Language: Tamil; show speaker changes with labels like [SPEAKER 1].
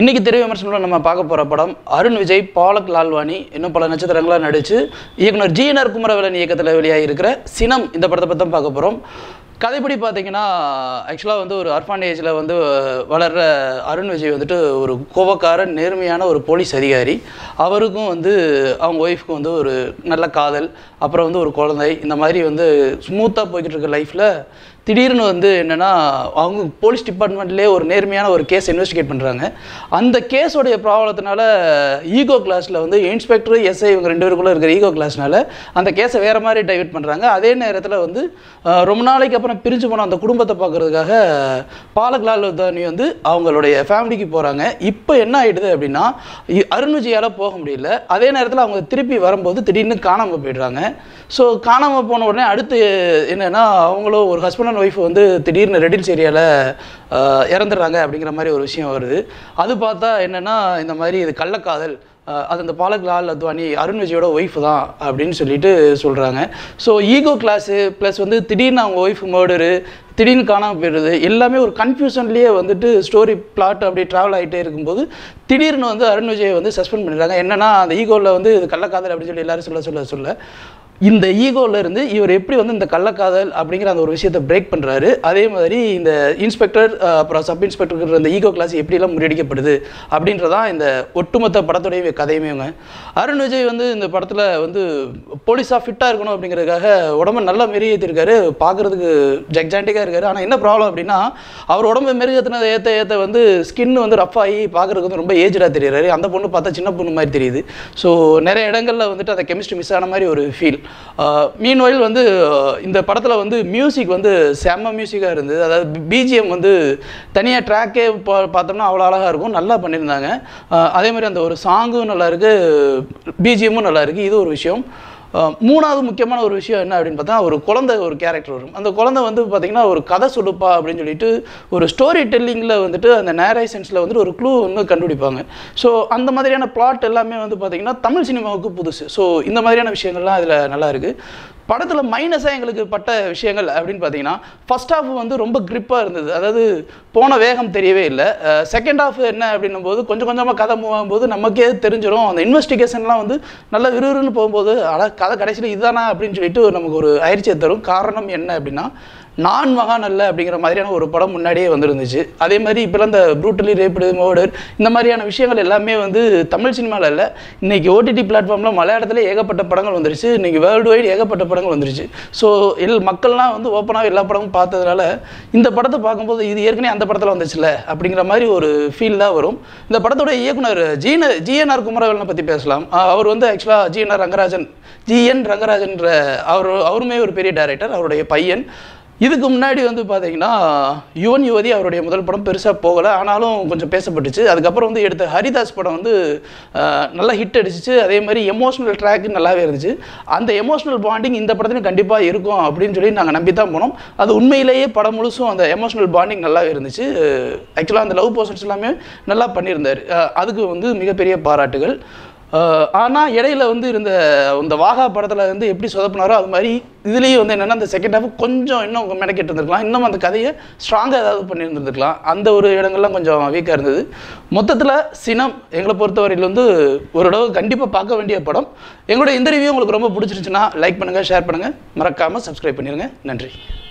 [SPEAKER 1] இன்றைக்கி திரை விமர்சனத்தில் நம்ம பார்க்க போகிற படம் அருண் விஜய் பாலக் லால்வாணி இன்னும் பல நட்சத்திரங்களாக நடித்து இயக்குனர் ஜி ஆர் குமரவேலன் இயக்கத்தில் வெளியாகி இருக்கிற சினம் இந்த படத்தை பற்றி தான் பார்க்க போகிறோம் கதைப்படி பார்த்தீங்கன்னா ஆக்சுவலாக வந்து ஒரு அர்பாண்டேஜில் வந்து வளர்கிற அருண் விஜய் வந்துட்டு ஒரு கோபக்கார நேர்மையான ஒரு போலீஸ் அதிகாரி அவருக்கும் வந்து அவங்க ஒய்ஃப்க்கும் வந்து ஒரு நல்ல காதல் அப்புறம் வந்து ஒரு குழந்தை இந்த மாதிரி வந்து ஸ்மூத்தாக போய்கிட்டு இருக்க லைஃப்பில் திடீர்னு வந்து என்னென்னா அவங்க போலீஸ் டிபார்ட்மெண்ட்லேயே ஒரு நேர்மையான ஒரு கேஸ் இன்வெஸ்டிகேட் பண்ணுறாங்க அந்த கேஸோடைய ப்ராப்ளத்தினால ஈகோ கிளாஸில் வந்து இன்ஸ்பெக்டர் எஸ்ஐ இவங்க ரெண்டு பேருக்குள்ளே இருக்கிற ஈகோ கிளாஸ்னால அந்த கேஸை வேறு மாதிரி டைவெர்ட் பண்ணுறாங்க அதே நேரத்தில் வந்து ரொம்ப நாளைக்கு அப்புறம் பிரிஞ்சு போன அந்த குடும்பத்தை பார்க்குறதுக்காக பாலக்லால் தானி வந்து அவங்களுடைய ஃபேமிலிக்கு போகிறாங்க இப்போ என்ன ஆகிடுது அப்படின்னா அருண் விஜயால் போக முடியல அதே நேரத்தில் அவங்க திருப்பி வரும்போது திடீர்னு காணாமல் போயிடுறாங்க ஸோ காணாமல் போன உடனே அடுத்து என்னென்னா அவங்களும் ஒரு ஹஸ்பண்ட் ஹஸ்பண்ட் ஒய்ஃப் வந்து திடீர்னு ரெடில்ஸ் ஏரியாவில் இறந்துடுறாங்க அப்படிங்கிற மாதிரி ஒரு விஷயம் வருது அது பார்த்தா என்னென்னா இந்த மாதிரி இது கள்ளக்காதல் அது அந்த பாலக்லால் அத்வானி அருண் விஜயோட ஒய்ஃப் தான் அப்படின்னு சொல்லிட்டு சொல்கிறாங்க ஸோ ஈகோ கிளாஸு ப்ளஸ் வந்து திடீர்னு அவங்க ஒய்ஃப் மேர்டரு திடீர்னு காணாமல் போயிடுது எல்லாமே ஒரு கன்ஃபியூஷன்லேயே வந்துட்டு ஸ்டோரி பிளாட் அப்படி ட்ராவல் ஆகிட்டே இருக்கும்போது திடீர்னு வந்து அருண் விஜய் வந்து சஸ்பெண்ட் பண்ணிடுறாங்க என்னென்னா அந்த ஈகோவில் வந்து இது கள்ளக்காதல் அப்படின்னு சொல்லி எல்லோரும் சொல்ல சொல்ல சொல்ல இந்த இருந்து இவர் எப்படி வந்து இந்த கள்ளக்காதல் அப்படிங்கிற அந்த ஒரு விஷயத்தை பிரேக் பண்ணுறாரு அதே மாதிரி இந்த இன்ஸ்பெக்டர் அப்புறம் சப் இன்ஸ்பெக்டர் இந்த ஈகோ கிளாஸ் எப்படிலாம் முறியடிக்கப்படுது அப்படின்றதான் இந்த ஒட்டுமொத்த படத்துடைய கதையுமேங்க அருண் விஜய் வந்து இந்த படத்தில் வந்து போலீஸாக ஃபிட்டாக இருக்கணும் அப்படிங்கிறதுக்காக உடம்பு நல்லா மெருகேற்றிருக்காரு பார்க்குறதுக்கு ஜெக்ஜாண்டிக்காக இருக்காரு ஆனால் என்ன ப்ராப்ளம் அப்படின்னா அவர் உடம்பு மெருகேற்றினதை ஏற்ற ஏற்ற வந்து ஸ்கின் வந்து ரஃப் ஆகி பார்க்குறதுக்கு வந்து ரொம்ப ஏஜ்டாக தெரியுறாரு அந்த பொண்ணு பார்த்தா சின்ன பொண்ணு மாதிரி தெரியுது ஸோ நிறைய இடங்களில் வந்துட்டு அந்த கெமிஸ்ட்ரி மிஸ் ஆன மாதிரி ஒரு ஃபீல் மீன்வாயில் வந்து இந்த படத்தில் வந்து மியூசிக் வந்து செம்ம மியூசிக்காக இருந்தது அதாவது பிஜிஎம் வந்து தனியாக ட்ராக்கே பா பார்த்தோம்னா அவ்வளோ அழகாக இருக்கும் நல்லா பண்ணியிருந்தாங்க அதே மாதிரி அந்த ஒரு சாங்கும் நல்லா இருக்குது பிஜிஎம்மும் நல்லா இருக்குது இது ஒரு விஷயம் மூணாவது முக்கியமான ஒரு விஷயம் என்ன அப்படின்னு பார்த்தா ஒரு குழந்தை ஒரு கேரக்டர் வரும் அந்த குழந்தை வந்து பார்த்தீங்கன்னா ஒரு கதை சொல்லுப்பா அப்படின்னு சொல்லிட்டு ஒரு ஸ்டோரி டெல்லிங்கில் வந்துட்டு அந்த சென்ஸில் வந்துட்டு ஒரு க்ளூ வந்து கண்டுபிடிப்பாங்க ஸோ அந்த மாதிரியான பிளாட் எல்லாமே வந்து பார்த்தீங்கன்னா தமிழ் சினிமாவுக்கு புதுசு ஸோ இந்த மாதிரியான விஷயங்கள்லாம் அதில் நல்லா இருக்குது படத்தில் மைனஸாக எங்களுக்கு பட்ட விஷயங்கள் அப்படின்னு பார்த்தீங்கன்னா ஃபஸ்ட் ஹாஃப் வந்து ரொம்ப கிரிப்பாக இருந்தது அதாவது போன வேகம் தெரியவே இல்லை செகண்ட் ஹாஃப் என்ன அப்படின்னும் போது கொஞ்சம் கொஞ்சமாக கதை போகும்போது நமக்கே தெரிஞ்சிடும் அந்த இன்வெஸ்டிகேஷன்லாம் வந்து நல்லா விறுவிறுன்னு போகும்போது அட கதை கடைசியில் இதுதானா அப்படின்னு சொல்லிட்டு நமக்கு ஒரு அயிற்சியை தரும் காரணம் என்ன அப்படின்னா நான் மகான் அல்ல அப்படிங்கிற மாதிரியான ஒரு படம் முன்னாடியே வந்துருந்துச்சு அதே மாதிரி இப்போலாம் இந்த ப்ரூட்டலி ரேப்டு மோடர் இந்த மாதிரியான விஷயங்கள் எல்லாமே வந்து தமிழ் சினிமாவில் இல்லை இன்றைக்கி ஓடிடி பிளாட்ஃபார்மில் மலையாளத்தில் ஏகப்பட்ட படங்கள் வந்துருச்சு இன்றைக்கி வேர்ல்டு வைடு ஏகப்பட்ட படங்கள் வந்துருச்சு ஸோ எல் மக்கள்லாம் வந்து ஓப்பனாக எல்லா படமும் பார்த்ததுனால இந்த படத்தை பார்க்கும்போது இது ஏற்கனவே அந்த படத்தில் வந்துச்சுல்ல அப்படிங்கிற மாதிரி ஒரு ஃபீல் தான் வரும் இந்த படத்தோட இயக்குனர் ஜீன ஜிஎன்ஆர் குமரவேலனை பற்றி பேசலாம் அவர் வந்து ஆக்சுவலாக ஜிஎன்ஆர் ரங்கராஜன் ஜிஎன் ரங்கராஜன்ற அவர் அவருமே ஒரு பெரிய டைரக்டர் அவருடைய பையன் இதுக்கு முன்னாடி வந்து பார்த்தீங்கன்னா யுவன் யுவதி அவருடைய முதல் படம் பெருசாக போகலை ஆனாலும் கொஞ்சம் பேசப்பட்டுச்சு அதுக்கப்புறம் வந்து எடுத்த ஹரிதாஸ் படம் வந்து நல்லா ஹிட் அடிச்சிச்சு அதே மாதிரி எமோஷ்னல் ட்ராக் நல்லாவே இருந்துச்சு அந்த எமோஷ்னல் பாண்டிங் இந்த படத்துலையும் கண்டிப்பாக இருக்கும் அப்படின்னு சொல்லி நாங்கள் நம்பி தான் போனோம் அது உண்மையிலேயே படம் முழுசும் அந்த எமோஷ்னல் பாண்டிங் நல்லாவே இருந்துச்சு ஆக்சுவலாக அந்த லவ் போர்ஷன்ஸ் எல்லாமே நல்லா பண்ணியிருந்தார் அதுக்கு வந்து மிகப்பெரிய பாராட்டுகள் ஆனால் இடையில வந்து இருந்த இந்த வாகா படத்தில் வந்து எப்படி சொதப்பினாரோ அது மாதிரி இதுலேயும் வந்து என்னென்னா அந்த செகண்ட் ஹாஃப் கொஞ்சம் இன்னும் மெனக்கிட்டு இருந்திருக்கலாம் இன்னும் அந்த கதையை ஸ்ட்ராங்காக ஏதாவது பண்ணியிருந்துருக்கலாம் அந்த ஒரு இடங்கள்லாம் கொஞ்சம் வீக்காக இருந்தது மொத்தத்தில் சினம் எங்களை பொறுத்தவரையில் வந்து ஓரளவு கண்டிப்பாக பார்க்க வேண்டிய படம் எங்களோட இந்த ரிவ்யூ உங்களுக்கு ரொம்ப பிடிச்சிருந்துச்சுன்னா லைக் பண்ணுங்கள் ஷேர் பண்ணுங்கள் மறக்காமல் சப்ஸ்கிரைப் பண்ணிடுங்க நன்றி